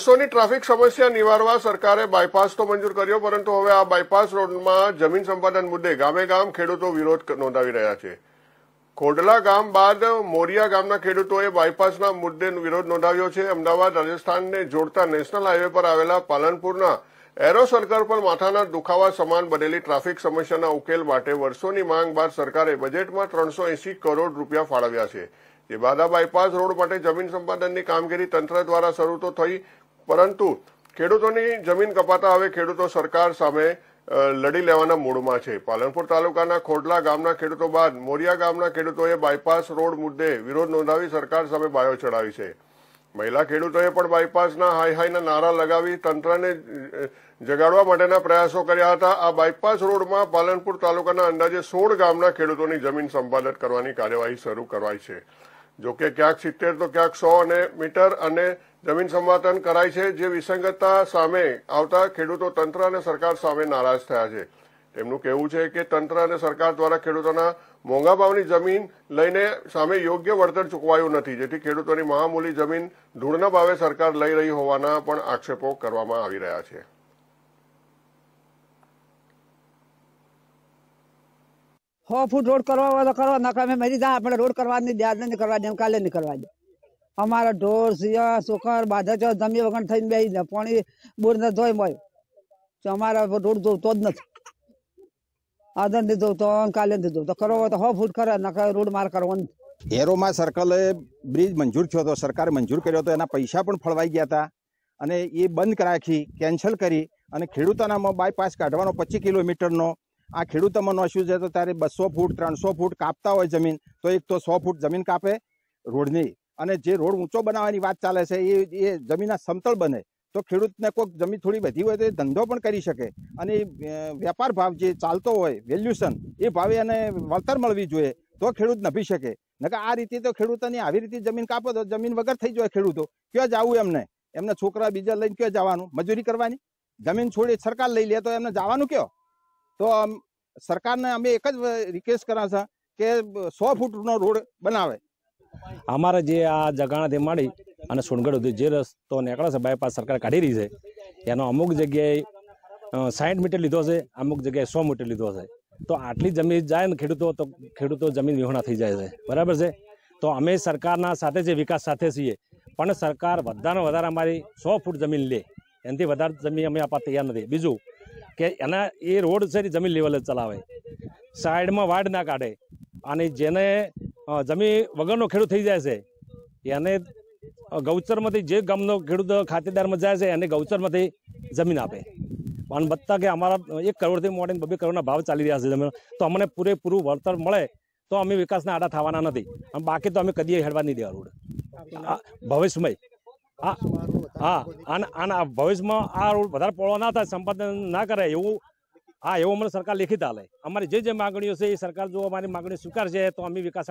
બસોની ટ્રાફિક સમસ્યા નિવારવા સરકારે બાયપાસ તો મંજૂર કર્યો પરંતુ હવે આ બાયપાસ રોડમાં જમીન સંપાદન મુદ્દે ગામે ગામ ખેડૂતો વિરોધ નોંધાવી રહ્યા છે ખોડલા ગામ બાદ મોરિયા ગામના ખેડૂતોએ બાયપાસના મુદ્દે વિરોધ નોંધાવ્યો છે અમદાવાદ રાજસ્થાનને જોડતા નેશનલ હાઇવે પર આવેલા પાલનપુરના એરો સર્કલ પર માથાના દુખાવા સમાન બનેલી ટ્રાફિક સમસ્યાના ઉકેલ માટે વર્ષોની માંગ બાદ સરકારે બજેટમાં ત્રણસો કરોડ રૂપિયા ફાળવ્યા છે જે બાદા બાયપાસ રોડ માટે જમીન સંપાદનની કામગીરી તંત્ર દ્વારા શરૂ તો થઈ પરંતુ ખેડૂતોની જમીન કપાતા હવે ખેડૂતો સરકાર સામે લડી લેવાના મૂડમાં છે પાલનપુર તાલુકાના ખોડલા ગામના ખેડૂતો બાદ મોરિયા ગામના ખેડૂતોએ બાયપાસ રોડ મુદ્દે વિરોધ નોંધાવી સરકાર સામે બાયો ચડાવી છે મહિલા ખેડૂતોએ પણ બાયપાસના હાઈ હાઈના નારા લગાવી તંત્રને જગાડવા માટેના પ્રયાસો કર્યા હતા આ બાયપાસ રોડમાં પાલનપુર તાલુકાના અંદાજે સોળ ગામના ખેડૂતોની જમીન સંપાદન કરવાની કાર્યવાહી શરૂ કરવાઈ છે જોકે ક્યાંક સિત્તેર તો ક્યાંક સો અને મીટર અને જમીન સંવાદન કરાય છે જે વિસંગતતા સામે આવતા ખેડૂતો તંત્ર અને સરકાર સામે નારાજ થયા છે તેમનું કહેવું છે કે તંત્ર અને સરકાર દ્વારા ખેડૂતોના મોંઘા ભાવની જમીન લઈને સામે યોગ્ય વળતર ચૂકવાયું નથી જેથી ખેડૂતોની મહામૂલી જમીન ધૂળના ભાવે સરકાર લઈ રહી હોવાના પણ આક્ષેપો કરવામાં આવી રહ્યા છે સો ફૂટ રોડ કરવા હોય તો કરવા ના અમે મરી જાય આપણે રોડ કરવા નહીં દે નહીં કરવા દે કાલે નહીં કરવા દે અમારા ઢોર સિંહ સુકર બાધા ચો જમી વગર થઈને બેસી જાય પાણી બોર ધોઈ ધોય તો અમારા રોડ જોતો જ નથી આદર નથી જોતો કાલે નથી જોતો કરવો હોય તો સો ફૂટ કરે ના રોડ માર કરવો એરોમાં સર્કલે બ્રિજ મંજૂર થયો હતો સરકારે મંજૂર કર્યો હતો એના પૈસા પણ ફળવાઈ ગયા હતા અને એ બંધ રાખી કેન્સલ કરી અને ખેડૂતોનામાં બાયપાસ કાઢવાનો પચીસ કિલોમીટરનો આ ખેડૂતોમાં નોશ્યું છે તો ત્યારે બસો ફૂટ ત્રણસો ફૂટ કાપતા હોય જમીન તો એક તો સો ફૂટ જમીન કાપે રોડની અને જે રોડ ઊંચો બનાવવાની વાત ચાલે છે એ એ જમીનના સમતળ બને તો ખેડૂતને કોઈક જમીન થોડી વધી હોય તો એ ધંધો પણ કરી શકે અને વેપાર ભાવ જે ચાલતો હોય વેલ્યુશન એ ભાવે એને વળતર મળવી જોઈએ તો ખેડૂત નભી શકે નકર આ રીતે તો ખેડૂતોની આવી રીતે જમીન કાપો તો જમીન વગર થઈ જાય ખેડૂતો ક્યાં જવું એમને એમના છોકરા બીજા લઈને ક્યાં જવાનું મજૂરી કરવાની જમીન છોડી સરકાર લઈ લે તો એમને જવાનું કયો તો સરકારને અમે એક જ રિક્વેસ્ટ કરાતા કે 100 ફૂટનો રોડ બનાવે અમારે જે આ જગાણા દે માડી અને સુણગઢ ઉદે જે રસ્તો નીકળે છે બાયપાસ સરકાર કાઢી રહી છે એનો અમુક જગ્યાએ 60 મીટર લીધો છે અમુક જગ્યાએ 100 મીટર લીધો છે તો આટલી જમીન જાય ને ખેડૂત તો ખેડૂતો જમીન વિહોણા થઈ જાય છે બરાબર છે તો અમે સરકારના સાથે જે વિકાસ સાથે છીએ પણ સરકાર વધાનો વધાર અમારી 100 ફૂટ જમીન લે એમથી વધારે જમીન અમે આપતા તૈયાર નથી બીજું કે એના એ રોડ છે એ જમીન લેવલે ચલાવે સાઈડમાં વાડ ના કાઢે અને જેને જમીન વગરનો ખેડૂત થઈ જાય છે એને ગૌચરમાંથી જે ગામનો ખેડૂત ખાતેદારમાં જાય છે એને ગૌચરમાંથી જમીન આપે અને બધા કે અમારા એક કરોડથી મોડીને બબે કરોડના ભાવ ચાલી રહ્યા છે જમીન તો અમને પૂરેપૂરું વળતર મળે તો અમે વિકાસના આડા થવાના નથી બાકી તો અમે કદી હેડવા નહીં દેવા રોડ ભવિષ્યમય હા આના ભવિષ્યમાં આ રોડ વધારે પોળો ના થાય સંપાદન ના કરે એવું હા એવું અમને સરકાર લેખિત હાલે અમારી જે જે માગણીઓ છે એ સરકાર જો અમારી માગણીઓ સ્વીકારશે તો અમે વિકાસ